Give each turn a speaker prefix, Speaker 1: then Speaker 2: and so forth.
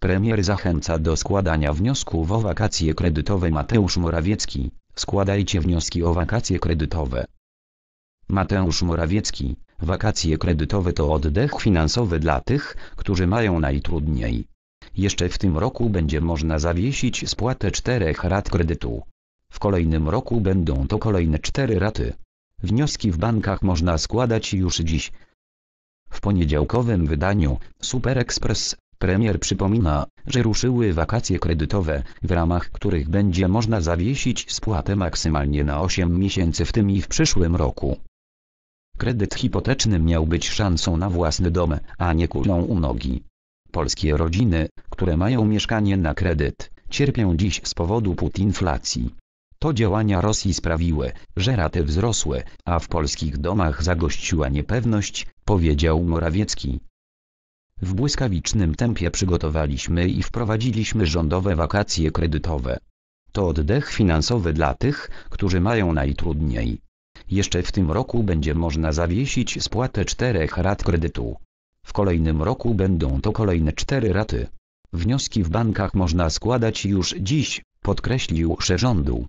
Speaker 1: Premier zachęca do składania wniosków o wakacje kredytowe Mateusz Morawiecki. Składajcie wnioski o wakacje kredytowe. Mateusz Morawiecki, wakacje kredytowe to oddech finansowy dla tych, którzy mają najtrudniej. Jeszcze w tym roku będzie można zawiesić spłatę czterech rat kredytu. W kolejnym roku będą to kolejne cztery raty. Wnioski w bankach można składać już dziś. W poniedziałkowym wydaniu Super Express Premier przypomina, że ruszyły wakacje kredytowe, w ramach których będzie można zawiesić spłatę maksymalnie na 8 miesięcy w tym i w przyszłym roku. Kredyt hipoteczny miał być szansą na własny dom, a nie kulą u nogi. Polskie rodziny, które mają mieszkanie na kredyt, cierpią dziś z powodu putinflacji. To działania Rosji sprawiły, że raty wzrosły, a w polskich domach zagościła niepewność, powiedział Morawiecki. W błyskawicznym tempie przygotowaliśmy i wprowadziliśmy rządowe wakacje kredytowe. To oddech finansowy dla tych, którzy mają najtrudniej. Jeszcze w tym roku będzie można zawiesić spłatę czterech rat kredytu. W kolejnym roku będą to kolejne cztery raty. Wnioski w bankach można składać już dziś, podkreślił szef rządu.